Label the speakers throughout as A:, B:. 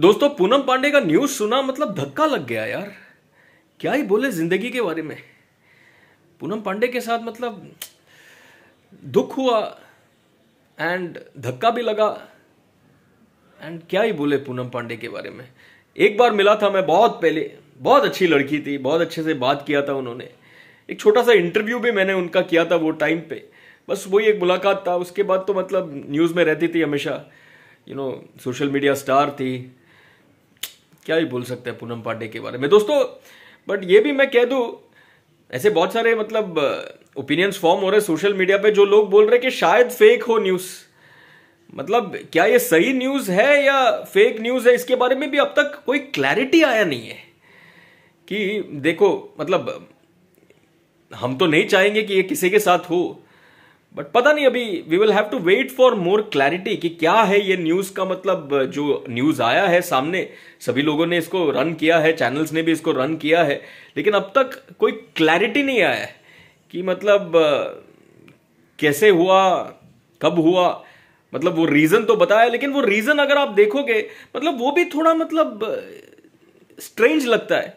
A: दोस्तों पूनम पांडे का न्यूज सुना मतलब धक्का लग गया यार क्या ही बोले जिंदगी के बारे में पूनम पांडे के साथ मतलब दुख हुआ एंड धक्का भी लगा एंड क्या ही बोले पूनम पांडे के बारे में एक बार मिला था मैं बहुत पहले बहुत अच्छी लड़की थी बहुत अच्छे से बात किया था उन्होंने एक छोटा सा इंटरव्यू भी मैंने उनका किया था वो टाइम पे बस वही एक मुलाकात था उसके बाद तो मतलब न्यूज़ में रहती थी हमेशा you know social media star थी क्या ही बोल सकते हैं पूनम पांडे के बारे में दोस्तों बट ये भी मैं कह दू ऐसे बहुत सारे मतलब ओपिनियंस uh, फॉर्म हो रहे सोशल मीडिया पे जो लोग बोल रहे कि शायद फेक हो न्यूज मतलब क्या ये सही न्यूज है या फेक न्यूज है इसके बारे में भी अब तक कोई क्लैरिटी आया नहीं है कि देखो मतलब हम तो नहीं चाहेंगे कि ये किसी के साथ हो बट पता नहीं अभी we will have to wait for more clarity कि क्या है ये न्यूज का मतलब जो न्यूज आया है सामने सभी लोगों ने इसको रन किया है चैनल्स ने भी इसको रन किया है लेकिन अब तक कोई क्लैरिटी नहीं आया है कि मतलब कैसे हुआ कब हुआ मतलब वो रीजन तो बताया लेकिन वो रीजन अगर आप देखोगे मतलब वो भी थोड़ा मतलब स्ट्रेंज लगता है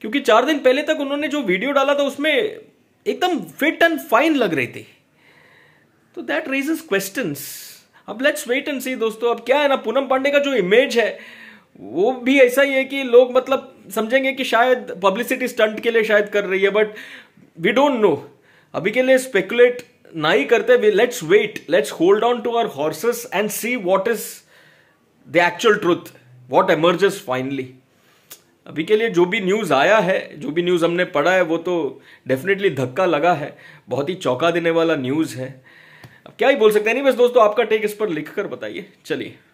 A: क्योंकि चार दिन पहले तक उन्होंने जो वीडियो डाला था उसमें एकदम फिट एंड फाइन लग रही थी तो दैट रीजन क्वेश्चन अब लेट्स वेट एंड सी दोस्तों अब क्या है ना पूनम पांडे का जो इमेज है वो भी ऐसा ही है कि लोग मतलब समझेंगे कि शायद पब्लिसिटी स्टंट के लिए शायद कर रही है बट वी डोंट नो अभी के लिए स्पेकुलेट ना ही करते let's wait let's hold on to our horses and see what is the actual truth what emerges finally अभी के लिए जो भी न्यूज़ आया है जो भी न्यूज़ हमने पढ़ा है वो तो डेफिनेटली धक्का लगा है बहुत ही चौंका देने वाला न्यूज़ है अब क्या ही बोल सकते हैं नहीं बस दोस्तों आपका टेक इस पर लिखकर बताइए चलिए